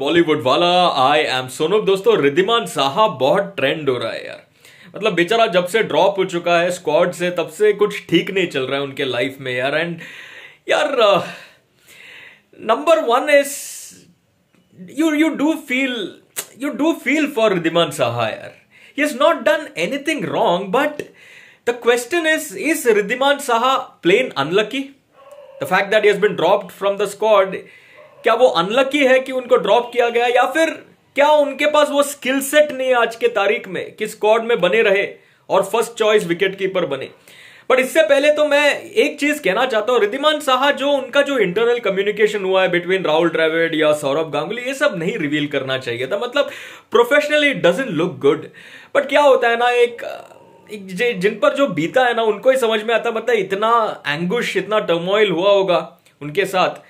बॉलीवुड वाला I am Sonu दोस्तों रिद्धिमान साहा बहुत ट्रेंड हो रहा है यार मतलब बेचारा जब से ड्रॉप हो चुका है स्क्वाड से तब से कुछ ठीक नहीं चल रहा है उनके लाइफ में यार एंड यार number one is you you do feel you do feel for Riddhiman Saha यार he is not done anything wrong but the question is is Riddhiman Saha plain unlucky the fact that he has been dropped from the squad क्या वो unlucky है कि उनको drop किया गया या फिर क्या उनके पास वो स्किल सेट नहीं है आज के तारीख में कि स्क्वाड में बने रहे और फर्स्ट चॉइस विकेट कीपर बने बट इससे पहले तो मैं एक चीज कहना चाहता हूं रिधिमान साहा जो उनका जो इंटरनल कम्युनिकेशन हुआ है बिटवीन राहुल ड्राइवेड या सौरभ गांगुली ये सब नहीं रिवील करना चाहिए था मतलब professionally doesn't look good but क्या होता है ना एक जिन पर जो बीता है ना उनको ही समझ में आता मतलब इतना एंगुश इतना टर्मोइल हुआ होगा उनके साथ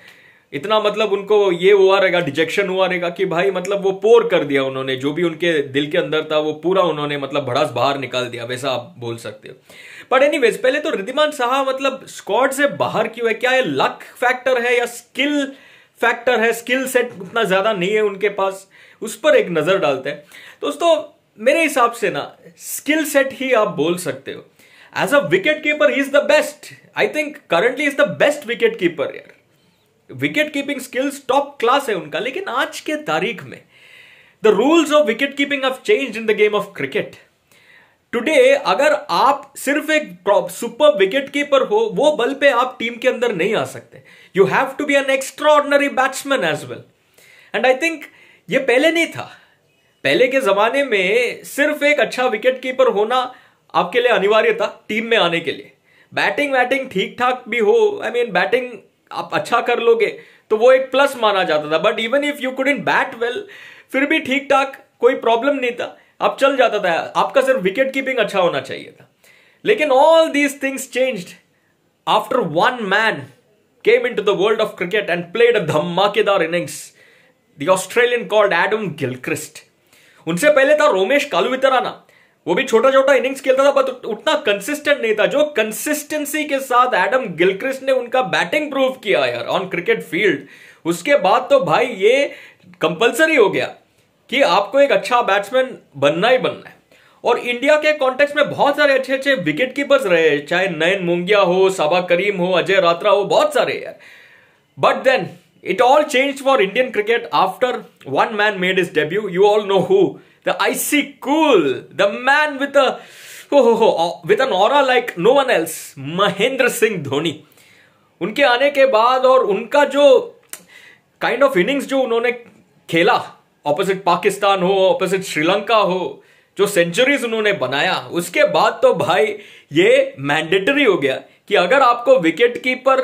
इतना मतलब उनको ये हुआ रहेगा डिजेक्शन हुआ रहेगा कि भाई मतलब वो पोर कर दिया उन्होंने जो भी उनके दिल के अंदर था वो पूरा उन्होंने मतलब भड़ास बाहर निकाल दिया वैसा आप बोल सकते हो बट एनी पहले तो रिद्धिमान साहा मतलब स्कॉट से बाहर क्यों है क्या ये लक फैक्टर है या स्किल फैक्टर है स्किल सेट उतना ज्यादा नहीं है उनके पास उस पर एक नजर डालते हैं दोस्तों मेरे हिसाब से ना स्किल सेट ही आप बोल सकते हो as a wicket keeper is the best I think currently is the best wicket keeper यार wicket keeping skills top class है उनका लेकिन आज के तारीख में the rules of wicket keeping of change in the game of cricket today अगर आप सिर्फ एक सुपर विकेट कीपर हो वो बल पे आप टीम के अंदर नहीं आ सकते you have to be an extraordinary batsman as well and I think ये पहले नहीं था पहले के जमाने में सिर्फ एक अच्छा विकेट कीपर होना आपके लिए अनिवार्य था टीम में आने के लिए बैटिंग वैटिंग ठीक ठाक भी हो आई मीन बैटिंग आप अच्छा कर लोगे तो वो एक प्लस माना जाता था but even if you couldn't bat well फिर भी ठीक ठाक कोई प्रॉब्लम नहीं था अब चल जाता था आपका सिर्फ विकेट कीपिंग अच्छा होना चाहिए था लेकिन all these things changed after one man came into the world of cricket and played a धमाकेदार innings the Australian called Adam Gilchrist उनसे पहले था रोमेश कालुवितराना वो भी छोटा छोटा इनिंग्स खेलता था बट उतना कंसिस्टेंट नहीं था जो कंसिस्टेंसी के साथ एडम गिलक्रिस्ट ने उनका बैटिंग प्रूव किया यार ऑन क्रिकेट फील्ड उसके बाद तो भाई ये कंपलसरी हो गया कि आपको एक अच्छा बैट्समैन बनना ही बनना है और इंडिया के कॉन्टेक्स्ट में बहुत सारे अच्छे अच्छे विकेट कीपर्स रहे चाहे नयन मुंगिया हो साबा करीम हो अजय रात्रा हो बहुत सारे यार but then it all change for Indian cricket after one man made his debut you all know who the icy cool, the man with a oh, oh, oh, with an aura like no one else, Mahendra Singh Dhoni उनके आने के बाद और उनका जो kind of innings जो उन्होंने खेला ऑपोजिट पाकिस्तान हो ऑपोजिट श्रीलंका हो जो सेंचुरीज उन्होंने बनाया उसके बाद तो भाई ये मैंडेटरी हो गया कि अगर आपको विकेट कीपर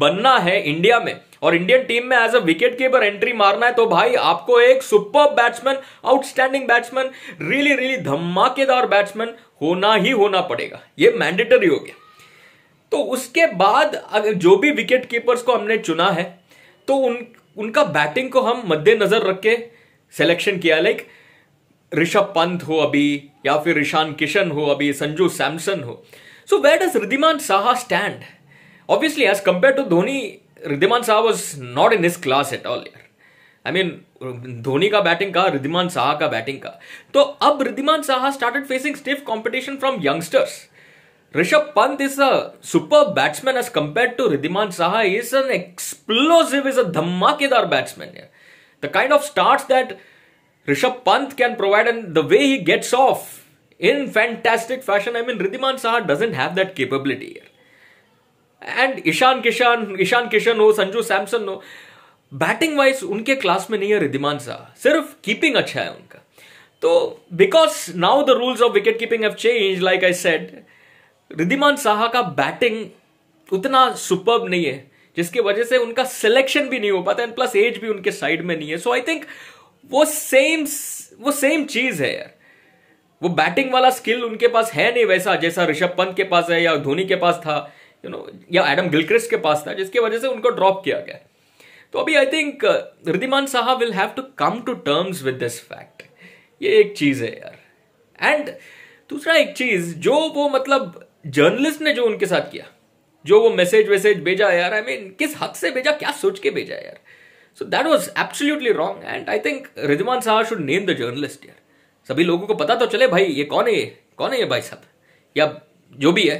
बनना है इंडिया में और इंडियन टीम में as a wicket keeper entry मारना है तो भाई आपको एक super batsman outstanding batsman really really धमाकेदार बैट्समैन होना ही होना पड़ेगा ये मैंडेटरी हो गया तो उसके बाद जो भी विकेट कीपर्स को हमने चुना है तो उन उनका बैटिंग को हम मद्देनजर रख के सिलेक्शन किया लाइक ऋषभ पंत हो अभी या फिर ईशान किशन हो अभी संजू सैमसन हो so wait does Riddhiman Saha stand Obviously, as compared to Dhoni, Riddhiman Saha was not in his class at all. I mean, Dhoni ka batting का रिद्धिमान साहा ka. बैटिंग का तो अब Riddhiman Saha started facing stiff competition Rishabh Pant is a superb batsman as compared to Riddhiman Saha. He is an explosive, is a dhammakedar batsman. The kind of starts that Rishabh Pant can provide and the way he gets off in fantastic fashion. I mean, Riddhiman Saha doesn't have that capability here. And Ishan Kishan Ishan Kishan हो संजू सैमसन हो batting wise उनके class में नहीं है रिद्धिमान सा सिर्फ keeping अच्छा है उनका तो because now the rules of wicket keeping have change like I said Riddhiman Saha का बैटिंग उतना सुपर्ब नहीं है जिसकी वजह से उनका सिलेक्शन भी नहीं हो पाता एंड प्लस एज भी उनके साइड में नहीं है सो आई थिंक वो सेम वो सेम चीज है यार वो बैटिंग वाला स्किल उनके पास है नहीं वैसा जैसा ऋषभ पंत के पास है या धोनी के पास था यू नो या एडम गिलक्रिस्ट के पास था जिसकी वजह से उनको ड्रॉप किया गया तो अभी आई think Riddhiman Saha will have to come to terms with this fact ये एक चीज़ है यार एंड दूसरा एक चीज़ जो वो मतलब जर्नलिस्ट ने जो उनके साथ किया जो वो मैसेज वैसेज भेजा यार आई I मीन mean, किस हक से भेजा क्या सोच के भेजा यार so that was absolutely wrong and I think Riddhiman Saha should name the journalist यार सभी लोगों को पता तो चले भाई ये कौन है ये कौन है ये भाई साहब या जो भी है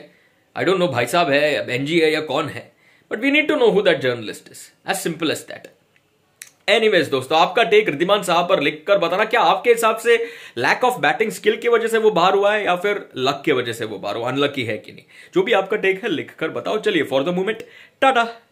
आई डोंट नो भाई साहब है एन है या कौन है but we need to know who that journalist is as simple as that any दोस्तों आपका टेक रिद्धिमान साहब पर लिख कर बताना क्या आपके हिसाब से लैक ऑफ बैटिंग स्किल की वजह से वो बाहर हुआ है या फिर लक की वजह से वो बाहर हुआ अनलकी है कि नहीं जो भी आपका टेक है लिख कर बताओ चलिए फॉर द मोमेंट टाटा